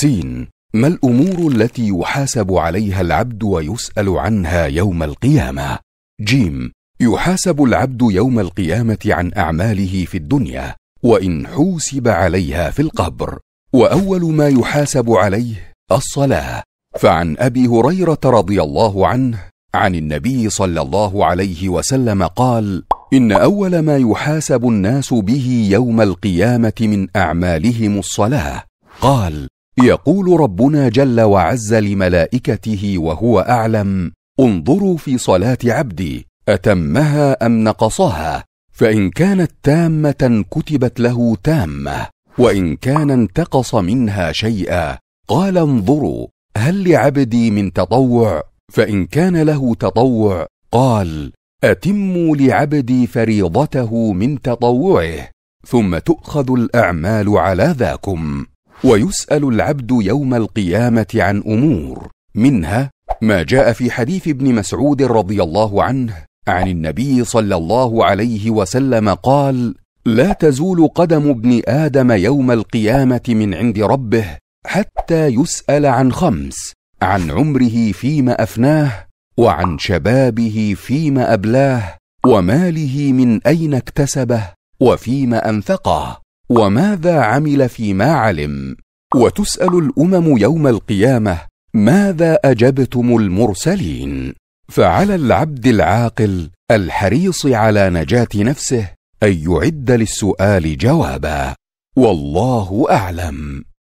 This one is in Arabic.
سين ما الامور التي يحاسب عليها العبد ويسال عنها يوم القيامه جيم يحاسب العبد يوم القيامه عن اعماله في الدنيا وان حوسب عليها في القبر واول ما يحاسب عليه الصلاه فعن ابي هريره رضي الله عنه عن النبي صلى الله عليه وسلم قال ان اول ما يحاسب الناس به يوم القيامه من اعمالهم الصلاه قال يقول ربنا جل وعز لملائكته وهو اعلم انظروا في صلاه عبدي اتمها ام نقصها فان كانت تامه كتبت له تامه وان كان انتقص منها شيئا قال انظروا هل لعبدي من تطوع فان كان له تطوع قال اتموا لعبدي فريضته من تطوعه ثم تؤخذ الاعمال على ذاكم ويسال العبد يوم القيامه عن امور منها ما جاء في حديث ابن مسعود رضي الله عنه عن النبي صلى الله عليه وسلم قال لا تزول قدم ابن ادم يوم القيامه من عند ربه حتى يسال عن خمس عن عمره فيما افناه وعن شبابه فيما ابلاه وماله من اين اكتسبه وفيما انفقه وماذا عمل فيما علم وتسال الامم يوم القيامه ماذا اجبتم المرسلين فعلى العبد العاقل الحريص على نجاه نفسه ان يعد للسؤال جوابا والله اعلم